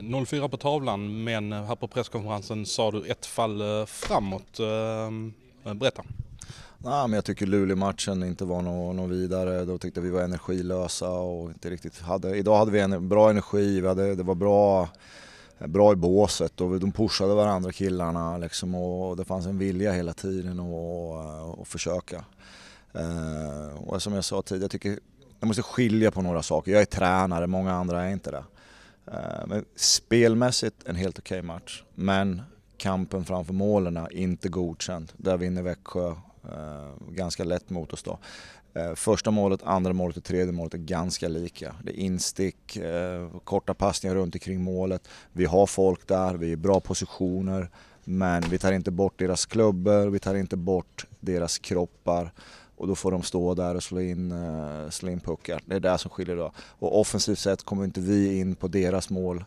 0-4 på tavlan men här på presskonferensen sa du ett fall eh, framåt. Eh, eh, berätta. Nej, men jag tycker Luleå-matchen inte var någon, någon vidare. Då tyckte vi var energilösa och inte riktigt hade... Idag hade vi en bra energi, vi hade, det var bra, bra i båset och de pushade varandra killarna liksom och det fanns en vilja hela tiden att försöka. Eh, och som jag sa tidigare, jag tycker jag måste skilja på några saker. Jag är tränare, många andra är inte det. Eh, men spelmässigt en helt okej okay match, men kampen framför målen är inte godkänd. Där vinner Växjö eh, ganska lätt mot oss då. Eh, första målet, andra målet och tredje målet är ganska lika. Det är instick, korta passningar runt omkring målet. Vi har folk där, vi är i bra positioner. Men vi tar inte bort deras klubbor, vi tar inte bort deras kroppar och då får de stå där och slå in, eh, slå in puckar. Det är det som skiljer då. Och offensivt sett kommer inte vi in på deras mål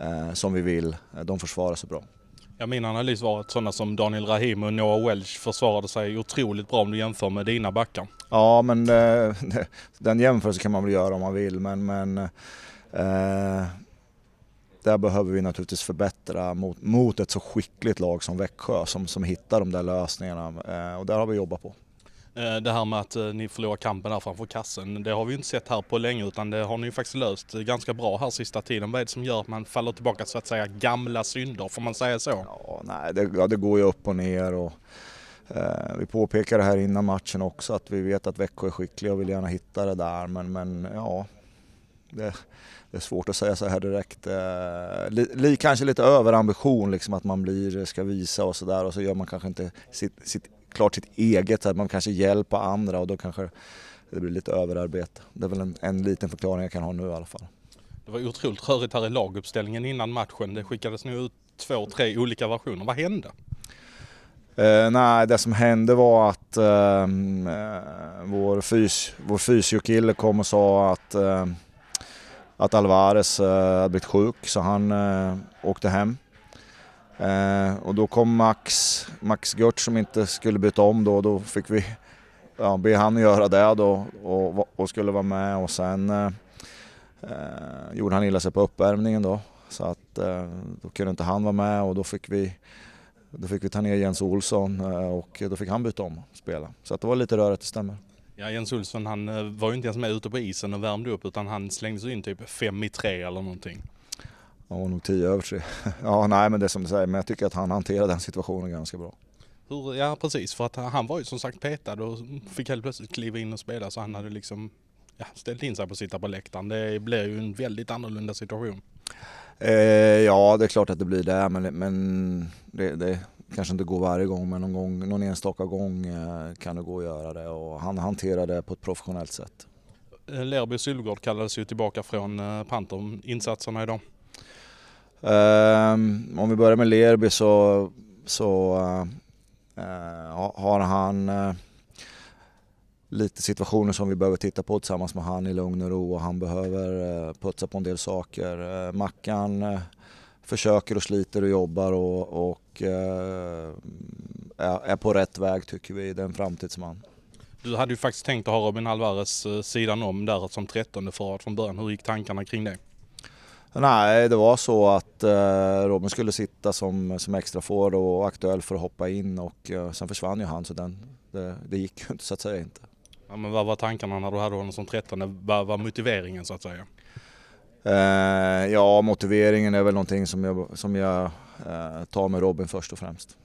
eh, som vi vill. Eh, de försvarar sig bra. Ja, min analys var att sådana som Daniel Rahim och Noah Welch försvarade sig otroligt bra om du jämför med dina backar. Ja, men eh, den jämförelsen kan man väl göra om man vill, men, men eh, där behöver vi naturligtvis förbättra mot, mot ett så skickligt lag som Växjö som, som hittar de där lösningarna eh, och där har vi jobbat på. Eh, det här med att eh, ni förlorar kampen här framför kassen, det har vi ju inte sett här på länge utan det har ni ju faktiskt löst eh, ganska bra här sista tiden. Vad är det som gör att man faller tillbaka så att säga gamla synder, får man säga så? Ja, nej, det, ja, det går ju upp och ner och eh, vi påpekade här innan matchen också att vi vet att Växjö är skickliga och vill gärna hitta det där men, men ja, det, det är svårt att säga så här direkt. Eh, li, li, kanske lite överambition, liksom att man blir, ska visa och sådär och så gör man kanske inte sitt, sitt klart sitt eget, att man kanske hjälper andra och då kanske det blir lite överarbete. Det är väl en, en liten förklaring jag kan ha nu i alla fall. Det var otroligt rörigt här i laguppställningen innan matchen. Det skickades nu ut två, tre olika versioner. Vad hände? Eh, nej, det som hände var att ehm, eh, vår, fys, vår fysiokille kom och sa att, eh, att Alvarez eh, hade blivit sjuk så han eh, åkte hem. Eh, och då kom Max, Max Gert som inte skulle byta om då. Då fick vi ja, be han göra det då och, och skulle vara med. Och sen eh, eh, gjorde han illa sig på uppvärmningen då. Så att eh, då kunde inte han vara med och då fick vi, då fick vi ta ner Jens Olsson eh, och då fick han byta om och spela. Så att det var lite rörigt, det stämmer. Ja, Jens Olsson han eh, var ju inte ens med ute på isen och värmde upp utan han slängdes in typ fem i tre eller någonting. Han var nog tio över tre. Ja, nej men det är som du säger, men jag tycker att han hanterade den situationen ganska bra. Hur, ja precis, för att han var ju som sagt petad och fick helt plötsligt kliva in och spela så han hade liksom ja, ställt in sig på att sitta på läktaren. Det blir ju en väldigt annorlunda situation. Eh, ja, det är klart att det blir det, men, men det, det kanske inte går varje gång, men någon, gång, någon enstaka gång eh, kan det gå att göra det och han hanterade det på ett professionellt sätt. Eh, Lerby Sylvegård kallades ju tillbaka från eh, Pantom insatserna idag. Ehm, om vi börjar med Lerby så, så eh, har han eh, lite situationer som vi behöver titta på tillsammans med han i lugn och ro och han behöver eh, putsa på en del saker. Mackan försöker och sliter och jobbar och, och är på rätt väg tycker vi. Det är en framtidsman. Du hade ju faktiskt tänkt att ha Robin Alvarez sidan om där som trettonde förare från början. Hur gick tankarna kring det? Nej, det var så att eh, Robin skulle sitta som, som extra får och aktuell för att hoppa in och eh, sen försvann ju han så den, det, det gick ju inte så att säga inte. Ja, men vad var tankarna när du hade honom som 13? Vad var motiveringen så att säga? Eh, ja, motiveringen är väl någonting som jag, som jag eh, tar med Robin först och främst.